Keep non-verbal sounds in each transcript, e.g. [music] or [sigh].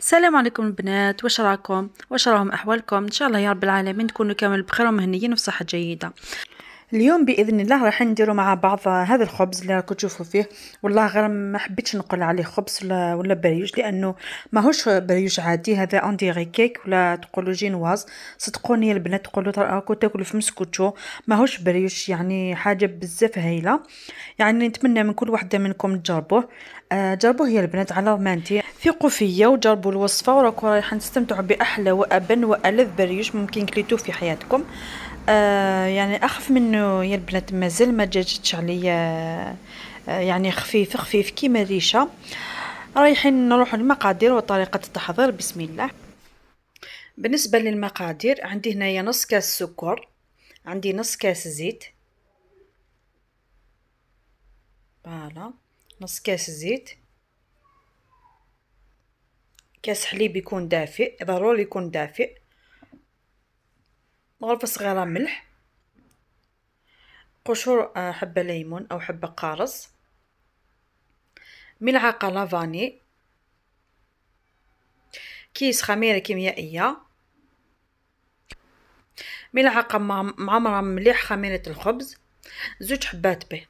السلام عليكم البنات واش راكم واش راهم احوالكم ان شاء الله يا رب العالمين تكونوا كامل بخير ومهنيين وفي صحه جيده اليوم باذن الله راح نديروا مع بعض هذا الخبز اللي راكم تشوفوا فيه والله غير ما حبيتش نقول عليه خبز ولا ولا بريوش لانه ماهوش بريوش عادي هذا انديري كيك ولا تقولوا جينواز صدقوني البنات تقولوا راكم تاكلوا في مسكوتشو ماهوش بريوش يعني حاجه بزاف هايله يعني نتمنى من كل وحده منكم تجربوه آه، جربوه يا البنات على ضمانتي ثقوا فيا وجربوا الوصفه وراكم رايحين تستمتعوا باحلى وابن والذ بريوش ممكن كليتوه في حياتكم آه، يعني اخف منه يا البنات مازال ما جاتش عليا آه، يعني خفيف خفيف كيما ريشه رايحين نروحوا المقادير وطريقه التحضير بسم الله بالنسبه للمقادير عندي هنايا نص كاس سكر عندي نص كاس زيت فوالا نص كاس زيت كاس حليب يكون دافئ ضروري يكون دافئ مغرفة صغيرة ملح قشور آه، حبة ليمون أو حبة قارص ملعقة لافاني كيس خميرة كيميائية ملعقة معمرة مليح خميرة الخبز زوج حبات بيض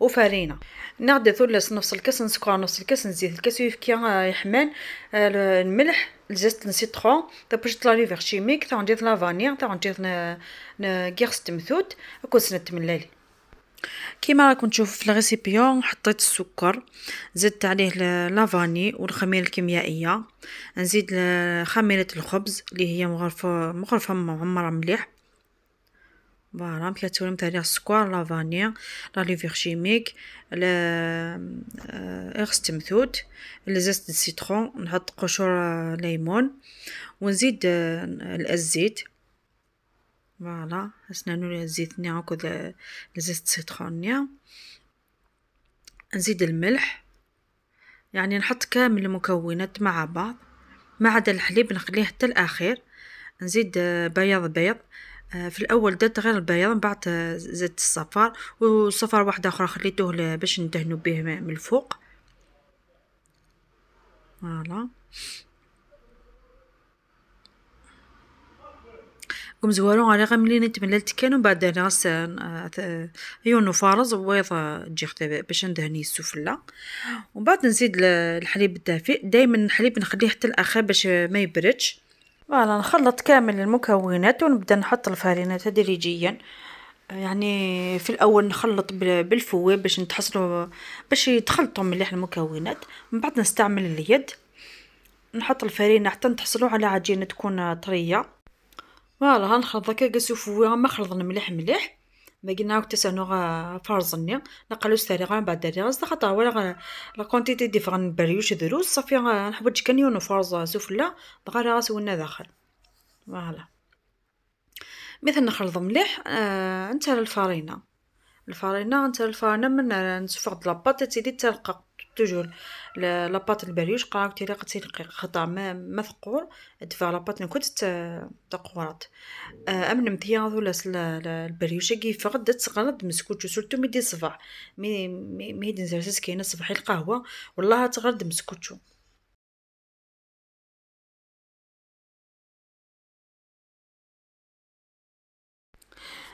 وفرينه نغدي ثلث نفس الكاس نسكر نفس الكاس نزيد الكاس يفكي آه، يحمان آه، الملح الزيت السيترون تا باش طلع لي فيغ شيميك تا نجيت لافاني تا نجيب كيغ آه، ستمثوت اكون سنت ملالي كيما راكم تشوفوا في الغيسيبيون حطيت السكر زدت عليه لافاني والخميره الكيميائيه نزيد خميره الخبز اللي هي مغرفه مغرفه معمره مليح فوالا مكاتورة تاع السكر لا فانيا لا ليفير شيميك لا اغس تمثوت الزيت دو سيترون نحط قشور ليمون ونزيد الزيت فوالا اسنانو الزيت ني هكا لزاست سيترون ني نزيد الملح يعني نحط كامل المكونات مع بعض ما عدا الحليب نخليه حتى الاخير نزيد بياض بيض آه، في الاول درت غير البياض من بعد آه، زدت الصفار وصفار واحده اخرى خليته باش ندهنو به من الفوق فوالا قوم زوالو على غير ملي نتمللت كانوا بعد راس آه، عيون فارز وبيض جيخت باش ندهني السفلة ومن بعد نزيد الحليب الدافئ دائما الحليب نخليه حتى الاخر باش ما يبردش فوالا نخلط كامل المكونات ونبدا نحط الفرينه تدريجيا يعني في الاول نخلط بالفوه باش نتحصلوا باش يتخلطوا مليح المكونات من بعد نستعمل اليد نحط الفرينه حتى نتحصلوا على عجينه تكون طريه فوالا هنخلط هكا كاسو فوه مخلطنا مليح مليح Maintenant, tu as un فارزني نقلو من بعد الرياض خاطر ولا لا كونتيتي ديفران بريوش دروس صافي نحوج كان كانيون فارزا سوفلا دغا راه سولنا داخل فوالا مثل نخلط مليح آه انت الفارينه الفارينة نتا الفارينة من نسفغ لاباط تيدي تلقى توجور لاباط البريوش قراك تيري قد تلقي خطا ما ما ثقور دفع لاباط ت تقورات آه، امن مثيا ذولا البريوشه كي فقد تقرد مسكوت سورتو ميدي صفع مي مي دنزر كاينه صبحي القهوه والله تغرد مسكوتشو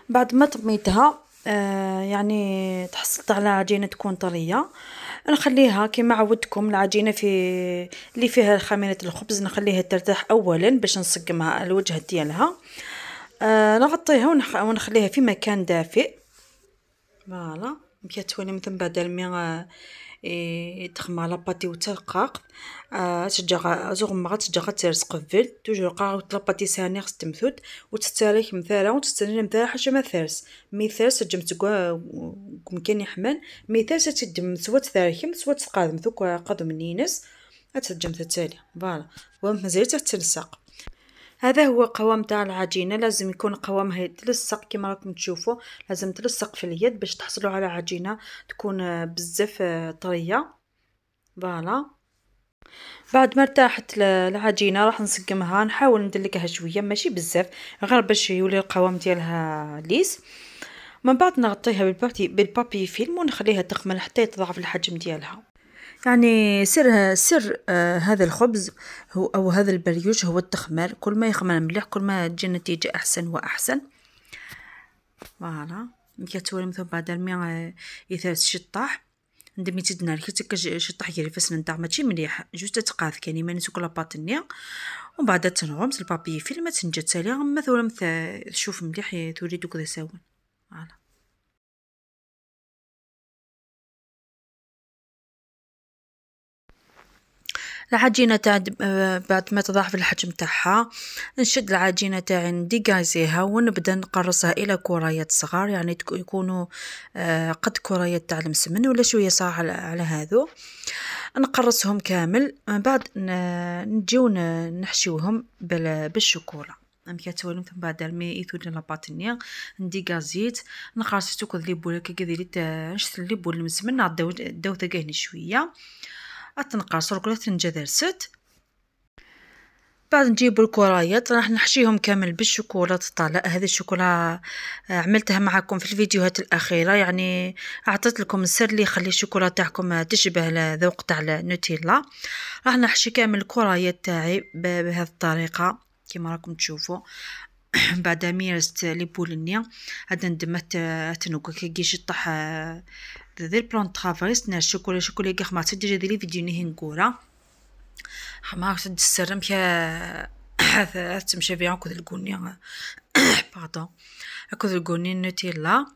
بعد ما طميتها آه، يعني تحصلت على عجينة تكون طرية نخليها كما عودتكم العجينة في اللي فيها خميرة الخبز نخليها ترتاح أولا باش نسقمها الوجه ديالها آه، نغطيها ونخليها في مكان دافئ فوالا بيتوني مثل بعد مي تخمى على باتي وتلقاق آه، تجا ما غتجا غتيرس قبل توجور قاعو تلاباتي ساني خص تمثود وتتاريخ مثالا وتستنى مثالا حاجه ما ثارس مي ثارس تجم تكوا مكان يحمل مي ثارس تدم سوا تتاريخم سوا تقادم ثوك قادم نينس تتجم تتالي فوالا ومازال تتلصق هذا هو قوام تاع العجينه لازم يكون قوامها يتلصق كما راكم تشوفوا لازم تلصق في اليد باش تحصلوا على عجينه تكون آه، بزاف آه، طريه فوالا بعد ما ارتاحت العجينه راح نسقمها نحاول ندلكها شويه ماشي بزاف غير باش يولي القوام ديالها ليس من بعد نغطيها بالبابي, فيلم ونخليها تخمل حتى يتضاعف الحجم ديالها يعني سر سر آه، هذا الخبز هو أو هذا البريوش هو التخمير كل ما يخمر مليح كل ما تجي النتيجة أحسن وأحسن فوالا كتولي مثلا بعد الماء يثاس الشطاح ندمي تدنا كي تكج شطاح يري نتاع ماشي مليح جوج تتقاث كاني ما نسوك لاباط نيا ومن بعد تنغم البابي فيلم تنجا تالي مثلا شوف مليح تولي دوك ذا ساون فوالا العجينة تاع آه، بعد ما تضاعف الحجم تاعها نشد العجينة تاعي نديكازيها ونبدا نقرصها الى كريات صغار يعني يكونوا آه، قد كريات تاع المسمن ولا شويه صح على هذو نقرصهم كامل من بعد نجيو نحشيوهم بالشوكولا ام كاتولم ثم بعد الماء يثول لنا باتنيا ندي غازيت نقرص توكل لي بولا كي ديري نشتري لي بول المسمن نعدو داوته كاهني شويه غتنقص ركله تنجذر ست بعد نجيبو الكرايات راح نحشيهم كامل بالشوكولاته طالع هذه الشوكولا آه، عملتها معكم في الفيديوهات الاخيره يعني اعطيت لكم السر اللي يخلي الشوكولا تاعكم آه، تشبه الذوق تاع النوتيلا راح نحشي كامل الكرايات تاعي بهذه الطريقه كما راكم تشوفوا [clears throat] بعد ميرست لي بولنيا هذا ندمت آه، تنوكا يجي يطيح دير بلون ترافيس نار شوكولا شوكولا كي خمار تدي لي فيديو ني هنكورا خمار تدي السرم كا [coughs] تمشي فيها كود الكوني باردون [coughs] كود الكوني نوتيلا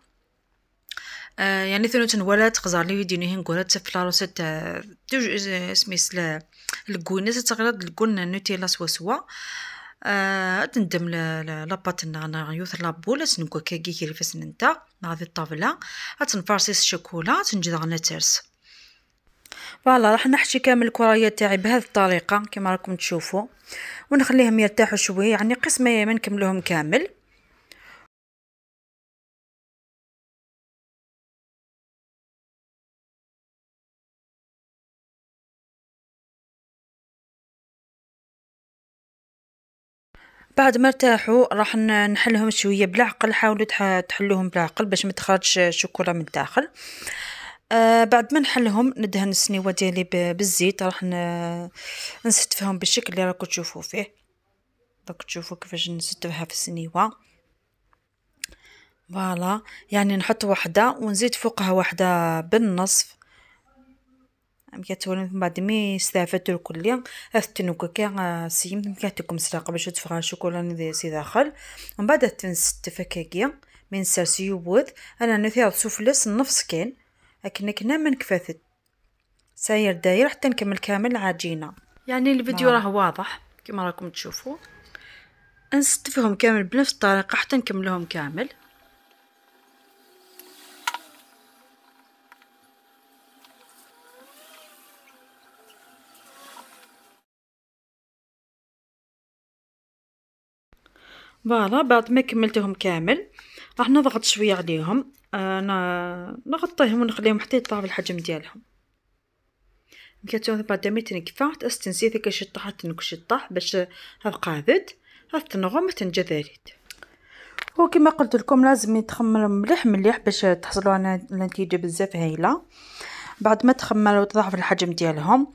آه، يعني ثنو تنولا تقزر لي فيديو ني هنكورا تفلارو ست آه، آه، سميس الكوني تتغلط الكون نوتيلا سوا سوا آه ندم لاباط انا يوثر لابول تنكو كاكي كيري نتا مع نغادي الطابله تنفارسيس الشوكولا تنجد غنا ترس فوالا راح نحشي كامل الكريات تاعي بهذه الطريقه كما راكم تشوفوا ونخليهم يرتاحوا شويه يعني قسمه ما نكملوهم كامل بعد ما ارتاحوا راح نحلهم شويه بالعقل حاولوا تحلوهم بالعقل باش ما تخرجش الشوكولا من الداخل آه بعد ما نحلهم ندهن السنيوه ديالي بالزيت راح نستفهم بالشكل اللي راكم تشوفوا فيه راكم تشوفوا كيفاش نستفها في السنيوه فوالا يعني نحط وحده ونزيد فوقها وحده بالنصف من بعد مي استعفت الكل اثتنوكا كي آه، سيمت مكاتكم سلاقة باش تفغى الشوكولا ندي سي داخل ومن بعد تنستف هكاكيا من سرسي يوبوذ انا نثير سفلس النفس كان لكن كنا من كفاثت ساير داير حتى نكمل كامل العجينه يعني الفيديو نعم. راه واضح كما راكم تشوفوا نستفهم كامل بنفس الطريقه حتى نكملهم كامل فوالا بعد ما كملتهم كامل راح نضغط شويه عليهم انا آه، نغطيهم ونخليهم حتى يطلعوا الحجم ديالهم كتون بعد ما تنكفات استنسيت كشطح طاح باش هاف قادت هاف تنغم تنجذريت وكما قلت لكم لازم يتخمر مليح مليح باش تحصلوا على نتيجه بزاف هايله بعد ما تخمل وتضعف الحجم ديالهم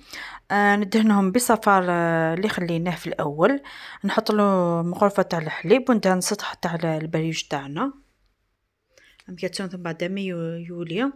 آه ندهنهم بصفار آه اللي خليناه في الاول نحط له مغرفه تاع الحليب وندهن سطح تاع البريوش تاعنا كاتسون ثم بعد دمي يوليا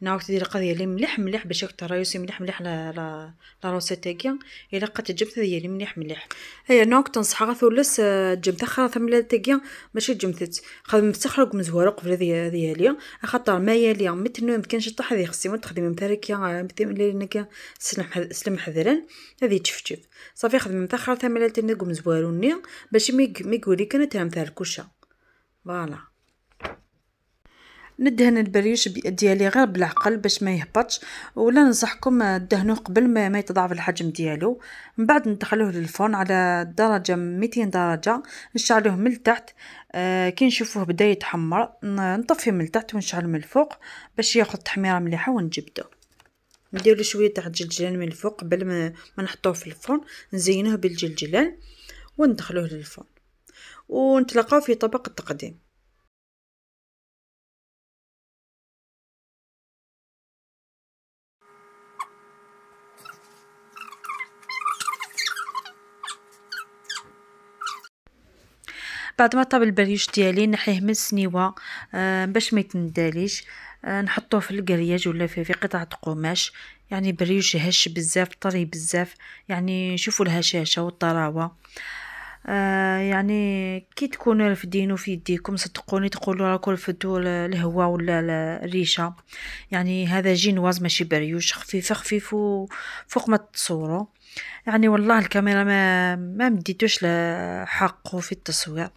نعاود تدير القضيه اللي مليح مليح باش راك رايوسي مليح مليح لا لا لا الا قد جبت هذه اللي مليح مليح هي نوك تنصح غا ثولس اخرى آه، خرا ثملا تاعي ماشي جمتت خذ مستخرج من زوار قبل هذه هذه ليا خاطر ما يليا متنو كانش طاح هذه خصي ما تخدمي مثلك يا لانك سلم سلم حذرا هذه تشفشف صافي خدم تاخر ثملا تاعي زواروني باش ميك ميكولي كانت تاع الكوشه فوالا ندهن البريش ديالي غير بالعقل باش ما يهبطش ولا ننصحكم دهنوه قبل ما, ما يتضاعف الحجم ديالو من بعد ندخلوه للفرن على درجه 200 درجه نشعلوه من التحت آه كي نشوفوه بدا يتحمر نطفيه من التحت ونشعل من الفوق باش ياخذ تحميره مليحه ونجبدو نديرلو شويه تاع الجلجلان من الفوق قبل ما, ما نحطوه في الفرن نزينوه بالجلجلان وندخلوه للفرن ونتلاقاو في طبق التقديم بعد ما طاب البريش ديالي نحيه من السنيوه آه، باش ما يتنداليش آه، نحطوه في الكرياج ولا في, في قطعه قماش يعني بريش هش بزاف طري بزاف يعني شوفوا الهشاشه والطراوه آه، يعني كي تكونوا رافدينو في يديكم صدقوني تقولوا راكم رفدوا الهواء ولا الريشه يعني هذا جينواز ماشي بريوش خفيف خفيف فوق ما تصوروا يعني والله الكاميرا ما ما مديتوش حقه في التصوير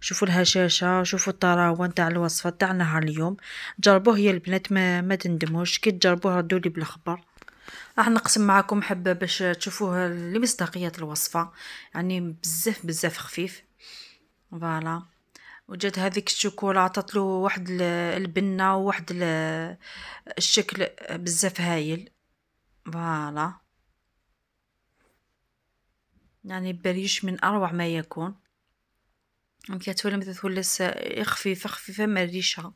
شوفوا الهشاشه شوفوا الطراوه نتاع الوصفه تاعنا نهار اليوم جربوه يا البنات ما, ما تندموش كي تجربوه ردوا لي بالخبر راح نقسم معكم حبه باش تشوفوه لمصداقيه الوصفه يعني بزاف بزاف خفيف فوالا وجات هذيك الشوكولا عطات واحد البنه وواحد الشكل بزاف هايل فوالا يعني بريش من اروع ما يكون يمكن تولي مثل تولس خفيفه خفيفه مريشه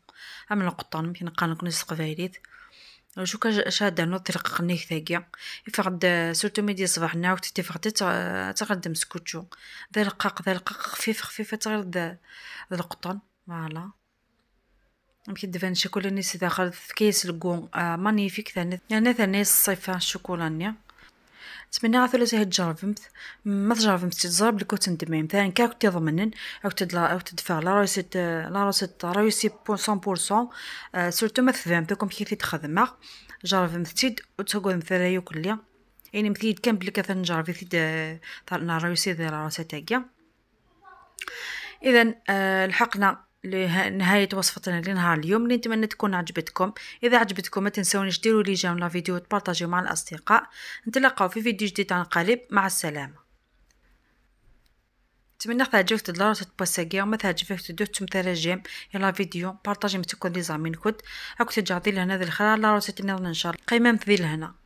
عمل القطان يمكن قانون نسق فايليت شاد شادة طريق قنيك ثاقيا يفقد سورتو ميدي صباح ناو تتفقد تغرد مسكوتشو ذا القاق ذا القاق خفيف خفيف تغرد ذا القطن فوالا يمكن دفن شوكولا نيس داخل كيس الكون آه، مانيفيك ثاني يعني ثاني الصيفة نيا تمنى ثلاثة تجربمت ما تجربمت تجرب لكو تندمي يعني مثلا كا كنت او تدلا او تدفع لا روسيت لا روسيت روسي 100% سورتو ما تفهمت كوم كيف تخدم جربمت تيد وتقول مثلا كليا يعني مثيد كان بلي كثر نجرب تيد آه، لا رويسي لا روسيت هكا اذا آه، لحقنا لنهاية وصفتنا لنهار اليوم نتمنى تكون عجبتكم إذا عجبتكم ما تنسونيش ديروا لي جيم فيديو مع الأصدقاء نتلقاو في فيديو جديد عن قريب مع السلامة نتمنى خذا عجبت الدار تتبساقيا وما تعجبك تدوت تمتراجيم يلا فيديو بارتاجي متكون لي زامين كود اكو تجعدي لهنا ذي الخلال لا روتي تنظن ان شاء الله قيمة ذي لهنا